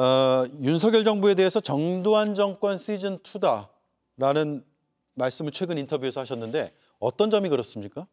어, 윤석열 정부에 대해서 정두환 정권 시즌 2다라는 말씀을 최근 인터뷰에서 하셨는데 어떤 점이 그렇습니까?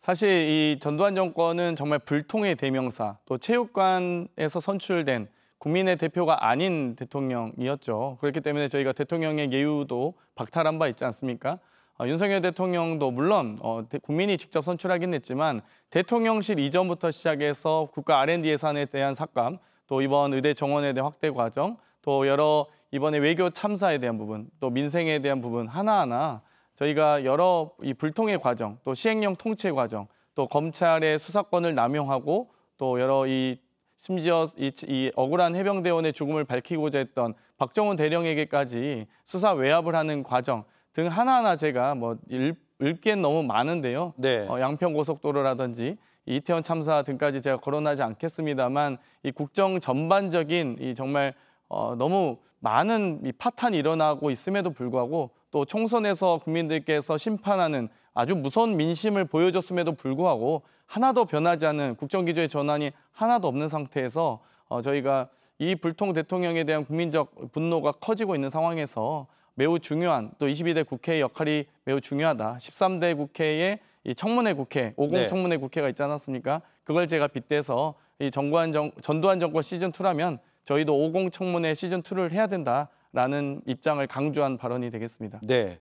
사실 이 전두환 정권은 정말 불통의 대명사 또 체육관에서 선출된 국민의 대표가 아닌 대통령이었죠. 그렇기 때문에 저희가 대통령의 예우도 박탈한 바 있지 않습니까? 어, 윤석열 대통령도 물론 어, 대, 국민이 직접 선출하긴 했지만 대통령실 이전부터 시작해서 국가 R&D 예산에 대한 삭감 또 이번 의대 정원에 대한 확대 과정, 또 여러 이번에 외교 참사에 대한 부분, 또 민생에 대한 부분 하나하나 저희가 여러 이 불통의 과정, 또 시행령 통치 과정, 또 검찰의 수사권을 남용하고 또 여러 이 심지어 이, 이 억울한 해병대원의 죽음을 밝히고자 했던 박정훈 대령에게까지 수사 외압을 하는 과정 등 하나하나 제가 뭐 읽, 읽기엔 너무 많은데요. 네. 어, 양평고속도로라든지 이태원 참사 등까지 제가 거론하지 않겠습니다만 이 국정 전반적인 이 정말 어, 너무 많은 이 파탄이 일어나고 있음에도 불구하고 또 총선에서 국민들께서 심판하는 아주 무서운 민심을 보여줬음에도 불구하고 하나도 변하지 않은 국정기조의 전환이 하나도 없는 상태에서 어, 저희가 이 불통 대통령에 대한 국민적 분노가 커지고 있는 상황에서 매우 중요한 또 22대 국회의 역할이 매우 중요하다. 13대 국회의 이 청문회 국회, 5공 네. 청문회 국회가 있지 않았습니까? 그걸 제가 빗대서 이 정관 정, 전두환 정권 시즌 2라면 저희도 5공 청문회 시즌 2를 해야 된다라는 입장을 강조한 발언이 되겠습니다. 네.